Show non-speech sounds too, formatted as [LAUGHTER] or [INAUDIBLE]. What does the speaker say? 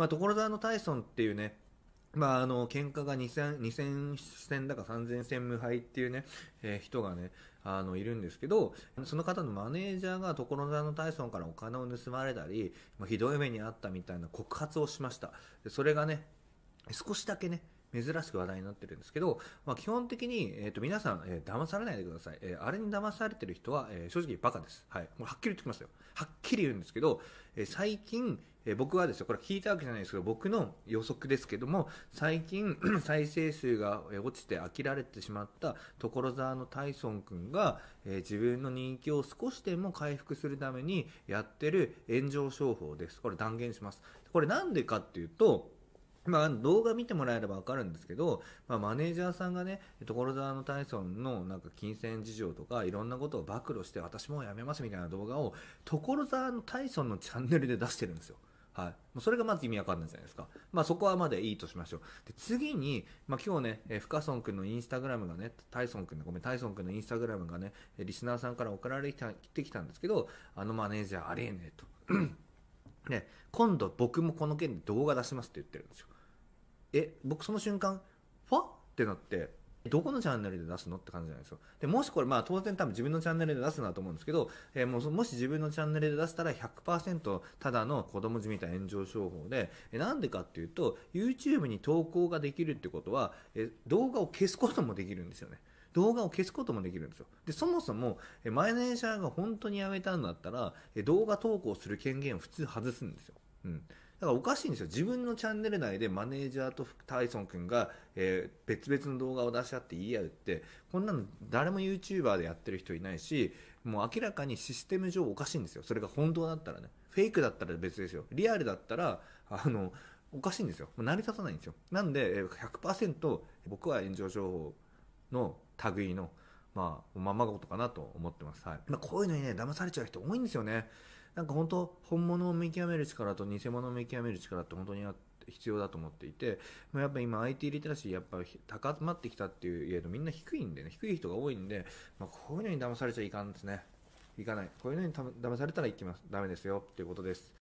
まあ、所沢のタイソンっていうね、まあ、あの、喧嘩が2000、2000戦だか3000戦無敗っていうね、えー、人がね、あの、いるんですけど、その方のマネージャーが所沢のタイソンからお金を盗まれたり、まひどい目にあったみたいな告発をしました。でそれがね、少しだけね、珍しく話題になってるんですけど、まあ、基本的に、えー、と皆さん、えー、騙されないでください、えー、あれに騙されてる人は、えー、正直バカです、はい、もうはっきり言ってきますよはっきり言うんですけど、えー、最近、えー、僕はですよこれ聞いたわけじゃないですけど僕の予測ですけども最近 [CLEARS THROAT] 再生数が落ちて飽きられてしまった所沢のタイソン君が、えー、自分の人気を少しでも回復するためにやってる炎上商法ですこれ断言しますこれなんでかっていうとまあ、動画見てもらえれば分かるんですけど、まあ、マネージャーさんがね所沢の大村のなんか金銭事情とかいろんなことを暴露して私もやめますみたいな動画を所沢のソンのチャンネルで出してるんですよ。はい、もうそれがまず意味わかんないじゃないですか、まあ、そこはまだいいとしましょうで次に、まあ、今日ね、深村君のインスタグラムがねタイソン君のごめんタイソン君のインスタグラムがねリスナーさんから送られてきたんですけどあのマネージャーありえねえとね、今度僕もこの件で動画出しますって言ってるんですよ。え、僕その瞬間、ファってなって、どこのチャンネルで出すのって感じじゃないですか。で、もしこれ、まあ当然多分自分のチャンネルで出すなと思うんですけど、えー、もうもし自分のチャンネルで出したら100%ただの子供じみた炎上商法で、えー、なんでかっていうと、YouTube に投稿ができるってことは、えー、動画を消すこともできるんですよね。動画を消すこともできるんですよ。で、そもそも、マネージャーが本当にやめたんだったら、動画投稿する権限を普通外すんですよ。うん。だからおかしいんですよ。自分のチャンネル内でマネージャーとタイソン君が、えー、別々の動画を出し合って言い合うって、こんなの誰も YouTuber でやってる人いないし、もう明らかにシステム上おかしいんですよ。それが本当だったらね。フェイクだったら別ですよ。リアルだったら、あの、おかしいんですよ。成り立たないんですよ。なんで、100%僕は炎上情報の類の、まあ、おままごとかなと思ってます。はい。まあ、こういうのにね、騙されちゃう人多いんですよね。なんか本当、本物を見極める力と偽物を見極める力って本当にあって、必要だと思っていて、まあ、やっぱ今 IT リテラシーやっぱ高まってきたっていういえどみんな低いんでね、低い人が多いんで、まあ、こういうのに騙されちゃいかんですね。いかない。こういうのに騙されたらいきます。ダメですよっていうことです。